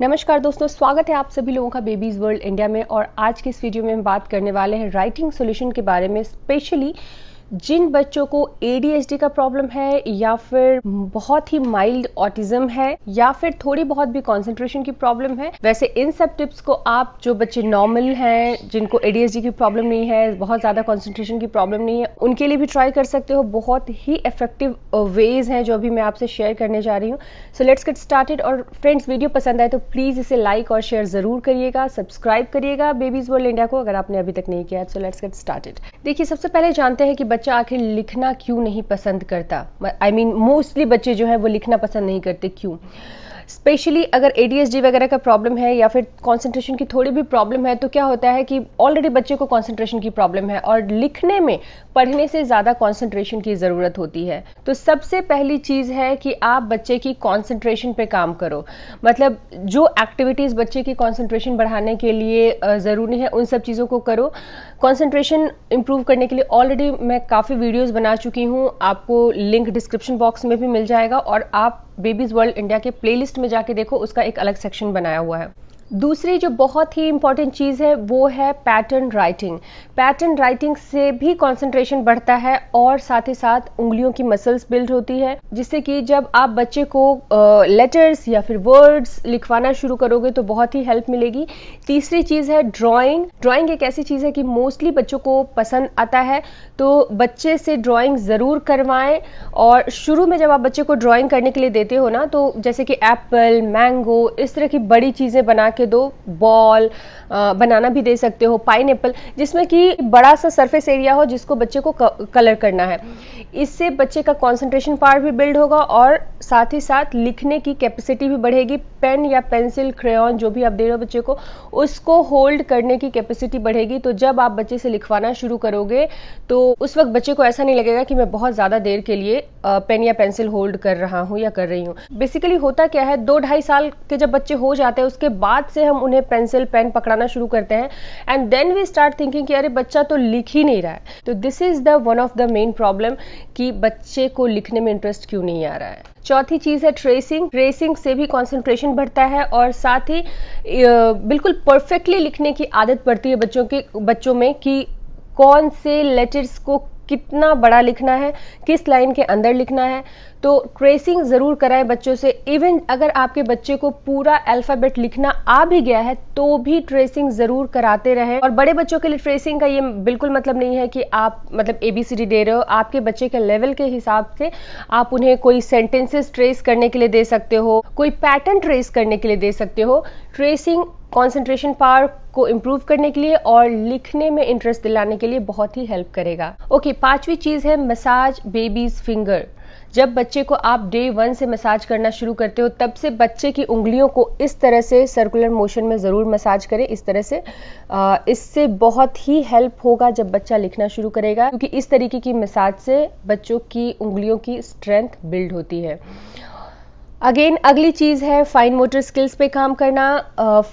नमस्कार दोस्तों स्वागत है आप सभी लोगों का बेबीज वर्ल्ड इंडिया में और आज के इस वीडियो में हम बात करने वाले हैं राइटिंग सोल्यूशन के बारे में स्पेशली जिन बच्चों को एडीएसडी का प्रॉब्लम है या फिर बहुत ही माइल्ड ऑटिज्म है या फिर थोड़ी बहुत भी कॉन्सेंट्रेशन की प्रॉब्लम है वैसे इन सब टिप्स को आप जो बच्चे नॉर्मल हैं जिनको एडीएसडी की प्रॉब्लम नहीं है बहुत ज़्यादा कंसंट्रेशन की प्रॉब्लम नहीं है उनके लिए भी ट्राई कर सकते हो बहुत ही इफेक्टिव वेज uh, हैं जो अभी मैं आपसे शेयर करने जा रही हूँ सो लेट्स गेट स्टार्टेड और फ्रेंड्स वीडियो पसंद आए तो प्लीज़ इसे लाइक और शेयर ज़रूर करिएगा सब्सक्राइब करिएगा बेबीज़ वर्ल्ड इंडिया को अगर आपने अभी तक नहीं किया सो लेट्स गेट स्टार्टेड देखिए सबसे पहले जानते हैं कि बच्चा आखिर लिखना क्यों नहीं पसंद करता आई मीन मोस्टली बच्चे जो है वो लिखना पसंद नहीं करते क्यों स्पेशली अगर ए वगैरह का प्रॉब्लम है या फिर कॉन्सेंट्रेशन की थोड़ी भी प्रॉब्लम है तो क्या होता है कि ऑलरेडी बच्चे को कॉन्सेंट्रेशन की प्रॉब्लम है और लिखने में पढ़ने से ज़्यादा कॉन्सेंट्रेशन की ज़रूरत होती है तो सबसे पहली चीज़ है कि आप बच्चे की कॉन्सेंट्रेशन पर काम करो मतलब जो एक्टिविटीज़ बच्चे की कॉन्सेंट्रेशन बढ़ाने के लिए ज़रूरी है उन सब चीज़ों को करो कॉन्सेंट्रेशन इम्प्रूव करने के लिए ऑलरेडी मैं काफ़ी वीडियोज़ बना चुकी हूँ आपको लिंक डिस्क्रिप्शन बॉक्स में भी मिल जाएगा और आप बेबीज वर्ल्ड इंडिया के प्लेलिस्ट में जाके देखो उसका एक अलग सेक्शन बनाया हुआ है दूसरी जो बहुत ही इंपॉर्टेंट चीज़ है वो है पैटर्न राइटिंग पैटर्न राइटिंग से भी कंसंट्रेशन बढ़ता है और साथ ही साथ उंगलियों की मसल्स बिल्ड होती है जिससे कि जब आप बच्चे को लेटर्स या फिर वर्ड्स लिखवाना शुरू करोगे तो बहुत ही हेल्प मिलेगी तीसरी चीज़ है ड्राइंग ड्रॉइंग एक ऐसी चीज़ है कि मोस्टली बच्चों को पसंद आता है तो बच्चे से ड्रॉइंग ज़रूर करवाएं और शुरू में जब आप बच्चे को ड्रॉइंग करने के लिए देते हो ना तो जैसे कि एप्पल मैंगो इस तरह की बड़ी चीज़ें बना के दो बॉल बनाना भी दे सकते हो पाइन जिसमें कि बड़ा सा सरफेस एरिया हो जिसको बच्चे को कलर करना है इससे बच्चे का कॉन्सेंट्रेशन पार्ट भी बिल्ड होगा और साथ ही साथ लिखने की कैपेसिटी भी बढ़ेगी पेन या पेंसिल क्रेन जो भी आप दे रहे हो बच्चे को उसको होल्ड करने की कैपेसिटी बढ़ेगी तो जब आप बच्चे से लिखवाना शुरू करोगे तो उस वक्त बच्चे को ऐसा नहीं लगेगा कि मैं बहुत ज़्यादा देर के लिए पेन या पेंसिल होल्ड कर रहा हूं या कर रही हूं बेसिकली होता क्या है दो ढाई साल के जब बच्चे हो जाते हैं उसके बाद स्टार्ट से हम उन्हें पेंसिल पेन पकड़ाना शुरू करते हैं and then we start thinking कि अरे बच्चा तो लिख ही नहीं रहा है तो this is the one of the main problem कि बच्चे को लिखने में इंटरेस्ट क्यों नहीं आ रहा है चौथी चीज है ट्रेसिंग ट्रेसिंग से भी कॉन्सेंट्रेशन बढ़ता है और साथ ही बिल्कुल परफेक्टली लिखने की आदत पड़ती है बच्चों के बच्चों में कि कौन से लेटर्स को कितना बड़ा लिखना है किस लाइन के अंदर लिखना है तो ट्रेसिंग ज़रूर कराएं बच्चों से इवन अगर आपके बच्चे को पूरा अल्फ़ाबेट लिखना आ भी गया है तो भी ट्रेसिंग ज़रूर कराते रहें और बड़े बच्चों के लिए ट्रेसिंग का ये बिल्कुल मतलब नहीं है कि आप मतलब ए बी सी डी दे रहे हो आपके बच्चे के लेवल के हिसाब से आप उन्हें कोई सेंटेंसेस ट्रेस करने के लिए दे सकते हो कोई पैटर्न ट्रेस करने के लिए दे सकते हो ट्रेसिंग कॉन्सेंट्रेशन पावर को इम्प्रूव करने के लिए और लिखने में इंटरेस्ट दिलाने के लिए बहुत ही हेल्प करेगा ओके okay, पांचवी चीज़ है मसाज बेबीज फिंगर जब बच्चे को आप डे वन से मसाज करना शुरू करते हो तब से बच्चे की उंगलियों को इस तरह से सर्कुलर मोशन में ज़रूर मसाज करें इस तरह से इससे बहुत ही हेल्प होगा जब बच्चा लिखना शुरू करेगा क्योंकि इस तरीके की मसाज से बच्चों की उंगलियों की स्ट्रेंथ बिल्ड होती है अगेन अगली चीज़ है फाइन मोटर स्किल्स पे काम करना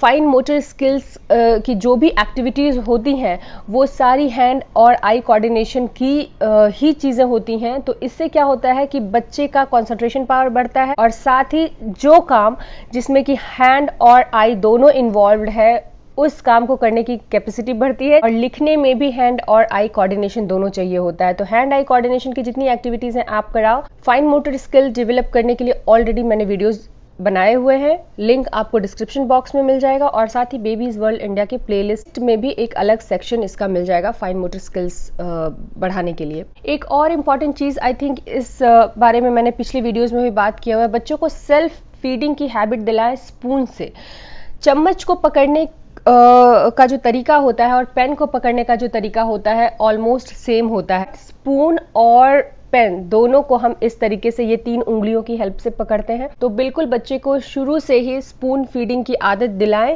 फाइन मोटर स्किल्स की जो भी एक्टिविटीज़ होती हैं वो सारी हैंड और आई कोऑर्डिनेशन की uh, ही चीज़ें होती हैं तो इससे क्या होता है कि बच्चे का कंसंट्रेशन पावर बढ़ता है और साथ ही जो काम जिसमें कि हैंड और आई दोनों इन्वॉल्व है उस काम को करने की कैपेसिटी बढ़ती है और लिखने में भी हैंड और आई कोऑर्डिनेशन दोनों चाहिए होता है तो हैंड आई कोऑर्डिनेशन की जितनी एक्टिविटीज हैं आप कराओ फाइन मोटर स्किल डेवलप करने के लिए ऑलरेडी मैंने वीडियोस बनाए हुए हैं लिंक आपको डिस्क्रिप्शन बॉक्स में मिल जाएगा और साथ ही बेबीज वर्ल्ड इंडिया के प्लेलिस्ट में भी एक अलग सेक्शन इसका मिल जाएगा फाइन मोटर स्किल्स बढ़ाने के लिए एक और इंपॉर्टेंट चीज़ आई थिंक इस बारे में मैंने पिछली वीडियोज़ में भी बात किया हुआ है बच्चों को सेल्फ फीडिंग की हैबिट दिलाए स्पून से चम्मच को पकड़ने आ, का जो तरीका होता है और पेन को पकड़ने का जो तरीका होता है ऑलमोस्ट सेम होता है स्पून और पेन दोनों को हम इस तरीके से ये तीन उंगलियों की हेल्प से पकड़ते हैं तो बिल्कुल बच्चे को शुरू से ही स्पून फीडिंग की आदत दिलाएं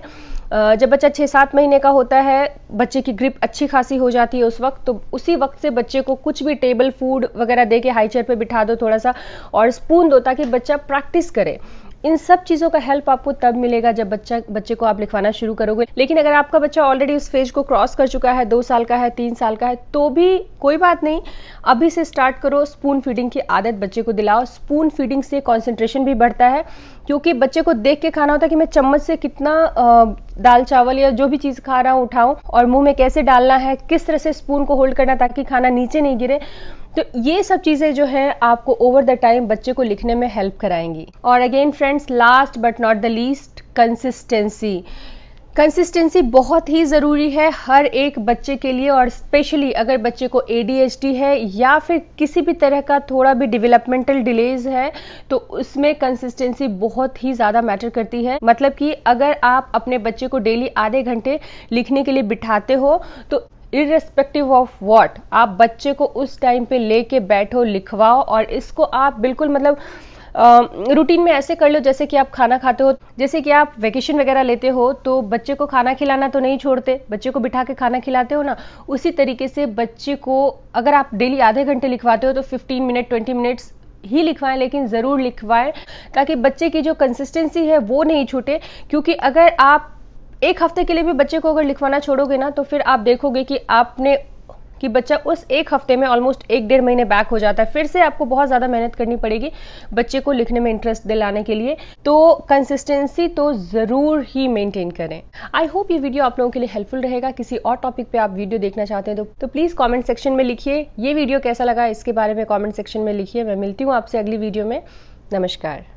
जब बच्चा छः सात महीने का होता है बच्चे की ग्रिप अच्छी खासी हो जाती है उस वक्त तो उसी वक्त से बच्चे को कुछ भी टेबल फूड वगैरह दे के हाई चेयर पर बिठा दो थोड़ा सा और स्पून दो ताकि बच्चा प्रैक्टिस करे इन सब चीज़ों का हेल्प आपको तब मिलेगा जब बच्चा बच्चे को आप लिखवाना शुरू करोगे लेकिन अगर आपका बच्चा ऑलरेडी उस फेज को क्रॉस कर चुका है दो साल का है तीन साल का है तो भी कोई बात नहीं अभी से स्टार्ट करो स्पून फीडिंग की आदत बच्चे को दिलाओ स्पून फीडिंग से कॉन्सेंट्रेशन भी बढ़ता है क्योंकि बच्चे को देख के खाना होता है कि मैं चम्मच से कितना दाल चावल या जो भी चीज़ खा रहा हूँ उठाऊं और मुंह में कैसे डालना है किस तरह से स्पून को होल्ड करना ताकि खाना नीचे नहीं गिरे तो ये सब चीज़ें जो है आपको ओवर द टाइम बच्चे को लिखने में हेल्प कराएंगी और again friends last but not the least consistency consistency बहुत ही ज़रूरी है हर एक बच्चे के लिए और स्पेशली अगर बच्चे को ए है या फिर किसी भी तरह का थोड़ा भी डिवेलपमेंटल डिलेज है तो उसमें कंसिस्टेंसी बहुत ही ज़्यादा मैटर करती है मतलब कि अगर आप अपने बच्चे को डेली आधे घंटे लिखने के लिए बिठाते हो तो इरेस्पेक्टिव ऑफ वॉट आप बच्चे को उस टाइम पे लेके बैठो लिखवाओ और इसको आप बिल्कुल मतलब रूटीन में ऐसे कर लो जैसे कि आप खाना खाते हो जैसे कि आप वैकेशन वगैरह लेते हो तो बच्चे को खाना खिलाना तो नहीं छोड़ते बच्चे को बिठा के खाना खिलाते हो ना उसी तरीके से बच्चे को अगर आप डेली आधे घंटे लिखवाते हो तो 15 मिनट 20 मिनट्स ही लिखवाएं लेकिन ज़रूर लिखवाएं ताकि बच्चे की जो कंसिस्टेंसी है वो नहीं छूटे क्योंकि अगर आप एक हफ्ते के लिए भी बच्चे को अगर लिखवाना छोड़ोगे ना तो फिर आप देखोगे कि आपने कि बच्चा उस एक हफ्ते में ऑलमोस्ट एक डेढ़ महीने बैक हो जाता है फिर से आपको बहुत ज़्यादा मेहनत करनी पड़ेगी बच्चे को लिखने में इंटरेस्ट दिलाने के लिए तो कंसिस्टेंसी तो ज़रूर ही मेंटेन करें आई होप ये वीडियो आप लोगों के लिए हेल्पफुल रहेगा किसी और टॉपिक पे आप वीडियो देखना चाहते हैं तो, तो प्लीज़ कॉमेंट सेक्शन में लिखिए ये वीडियो कैसा लगा इसके बारे में कॉमेंट सेक्शन में लिखिए मैं मिलती हूँ आपसे अगली वीडियो में नमस्कार